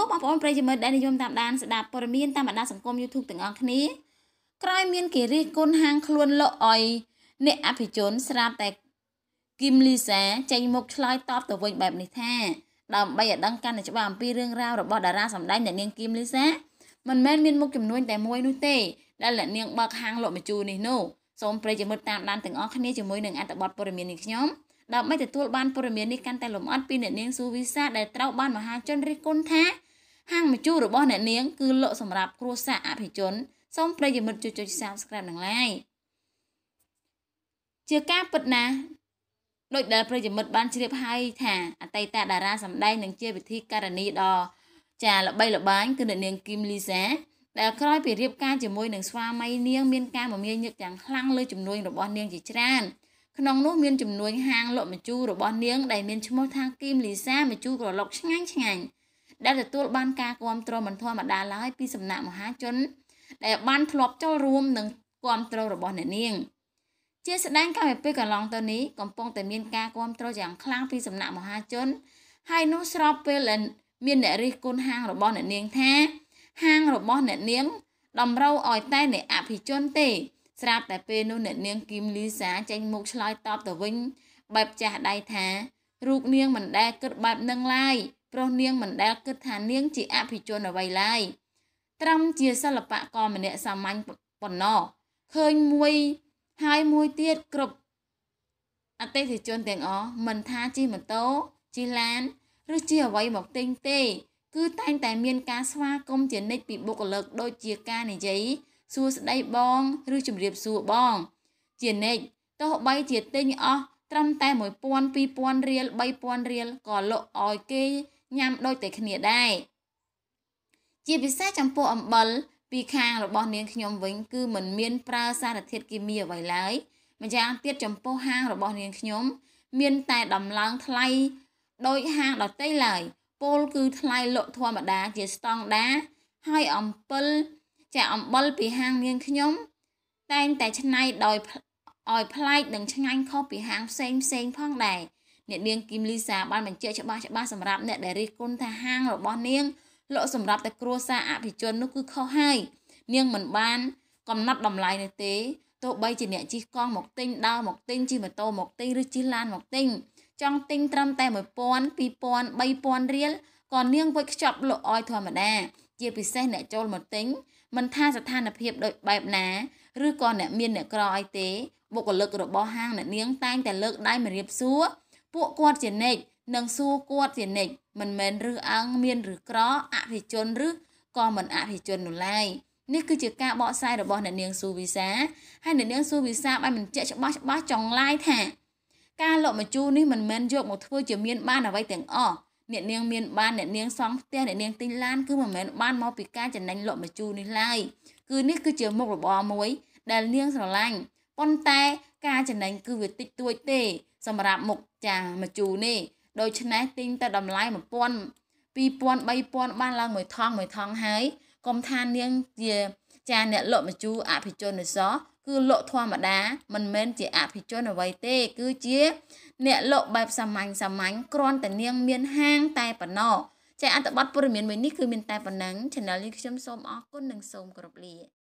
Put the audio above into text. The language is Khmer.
សួរបងប្អូនប្រិយមិត្តដែលនិយមតាមដានស្ដាប់ព័ត៌មានតាមបណ្ដាសង្គម YouTube ទាំងអស់គ្នាក្រោយមានគេរិះគន់ហាងខ្លួនលោកអុយអ្នកអភិជនស្រាប់តែគឹមលីសាចេញមុខឆ្លើយតបទៅវិញបែបនេះថា ដើម្បីឲ្យដឹងកាន់តែច្បាស់អំពីរឿងរ៉ាវរបស់តារាសម្ដែងអ្នកនាងគឹមលីសាមិនមែនមានមុខចំនួន តែមួយនោះទេដែលអ្នកនាងបើកហាងលក់ម្ជូរនេះនោះសូមប្រិយមិត្តតាមដានទាំងអស់គ្នាជាមួយនឹងអត្ថបទព័ត៌មាននេះខ្ញុំដើម្បីទទួលបានព័ត៌មាននេះកាន់តែលម្អិតពីអ្នកនាងស៊ូវីសាដែលត្រូវបានមហាជនរិះគន់ថាហាងមជូររបស់អ្នកនាងគឺ លក់សម្រាប់គ្រួសារអភិជនសូមប្រិយមិត្តជួយចុច Subscribe និង Like ជាការពិតណាស់ដោយដែលប្រិយមិត្តបានជ្រាបហើយថាអតីតតារាសម្ដែងនឹងជាវិធីការនីដ៏ចាល្បីល្បាញគឺអ្នកនាងគីមលីសាដែលក្រោយពីរៀបការជាមួយនឹងស្វាមីនាងមានការមមាញឹកយ៉ាងខ្លាំងលើចំនួនរបស់នាងជាច្រើនក្នុងនោះមានចំនួនហាង លក់មជូររបស់នាងដែលមានឈ្មោះថាគីមលីសាមជូរក្រឡុកឆ្ងាញ់ឆ្ងាញ់ដែលទទួលបានការគ្រប់គ្រងមិនធម្មតាឡើយពីសំណាក់មហាជនដែលបានធ្លាប់ចូលរួមនឹងគ្រប់គ្រងរបស់អ្នកនាងជា ស្ដែងកាលពីពេលកន្លងទៅនេះកំពុងតែមានការគ្រប់គ្រងយ៉ាងខ្លាំងពីសំណាក់មហាជនហើយនោះស្របពេលដែលមានអ្នករិះគន់ហាងរបស់អ្នកនាងថា ហាងរបស់អ្នកនាងតម្រូវឲ្យតែអ្នកអភិជន ទេស្រាប់តែពេលនោះអ្នកនាង គីមលីសាចេញមុខឆ្លើយតបទៅវិញបែបចាស់ដៃថារូបនាងមិនដែលគិតបែបនឹងឡើយព្រោះនាងមិនដែលគិតថានាងជាអភិជនអ្វីឡើយត្រឹមជាសិល្បករម្នាក់សាមញ្ញប៉ុណ្ណោះឃើញមួយហើយមួយទៀតគ្រប់អតិថិជនទាំងអស់មិនថាជិះម៉ូតូជិះឡានឬជិះអ្វីមកទិញទេ គឺតែងតែមានការស្វាគមន៍ជានិច្ចពីបុគ្គលិកដូចជាការនិយាយសួស្ដីបងឬជម្រាបសួរបង ជានិច្ចទោះបីជាទិញអស់ត្រឹមតែ1000 2000រៀល3000រៀលក៏លក់ឲ្យគេញ៉ាំដូចតែគ្នាដែរជាពិសេសចំពោះអំបិលពីខាងរបស់នាងខ្ញុំវិញ គឺមិនមានប្រើសារធាតុគីមីអ្វីឡើយ ម្យ៉ាងទៀតចំពោះហាងរបស់នាងខ្ញុំ មានតែដំឡើងថ្លៃដោយហាងដទៃឡើយពលគឺថ្លៃលក់ធម្មតាជាស្តង់ដាហើយអំពិលចាអំបិលពីហាងនាងខ្ញុំ តែងតែច្នៃដោយឲ្យប្លែកនិងឆ្ងាញ់ខុសពីហាងផ្សេងផ្សេងផងដែរអ្នកនាងគីមលីសាបានបញ្ជាក់ច្បាស់ច្បាស់សម្រាប់អ្នកដែលរិះគន់ថាហាងរបស់នាង លក់សម្រាប់តែគ្រួសារអភិជននោះគឺខុសហើយនាងមិនបានកំណត់តម្លៃនោះទេទោះបីជាអ្នកជិះកង់មកទិញដើរមកទិញជិះម៉ូតូមកទិញឬជិះឡានមកទិញចង់ទិញត្រឹមតែ1000 2000 3000រៀលក៏នាងវេចខ្ចប់លក់អោយធម្មតាជាពិសេសអ្នកចូលមកទិញមិនថាស្ថានភាពដូចបែបណាឬក៏អ្នកមានអ្នកក្រអីទេបុគ្គលិករបស់ហាងអ្នកនាងតែងតែលើកដៃមករៀបសួរពួកគាត់ជានិច្ចនិងសួរគាត់ជានិច្ចមិនមែនឬអើងមានឬក្រអភិជនឬក៏មិនអភិជននោះឡើយនេះគឺជាការបកស្រាយរបស់អ្នកនាងស៊ូវីសាហើយអ្នកនាងស៊ូវីសាបានបញ្ជាក់ច្បាស់ច្បាស់ចង់ឡាយថា ការលោកមជូរនេះមិនមែនយកមកធ្វើជាមានបានអ្វីទាំងអស់អ្នកនាងមានបានអ្នកនាងសង់ផ្ទះអ្នកនាងទិញឡានគឺមិនមែនបានមកពីការចំណេញលោកមជូរនេះឡើយគឺនេះគឺជាមុខរបរមួយ ដែលនាងស្រឡាញ់ប៉ុន្តែការចំណេញគឺវាតិចតួចទេ សម្រាប់មុខចាមជូរនេះដូច្នេះទិញតែតម្លៃ1000 2000 3000បានឡើងមួយថងមួយថងហើយកុំថានាងជាចាអ្នកលក់មជូរអភិជនសោគឺលក់ធម្មតាមិនមែនជាអភិជនអ្វីទេ គឺជា អ្នកលក់បែបសាមញ្ញសាមញ្ញគ្រាន់តែនាង មាន ហាងតែប៉ុណ្ណោះចាអត្ថបទព័ត៌មានមួយនេះគឺមានតែប៉ុណ្ណឹង Channel នេះខ្ញុំសូមអរគុណនិងសូមគោរពលា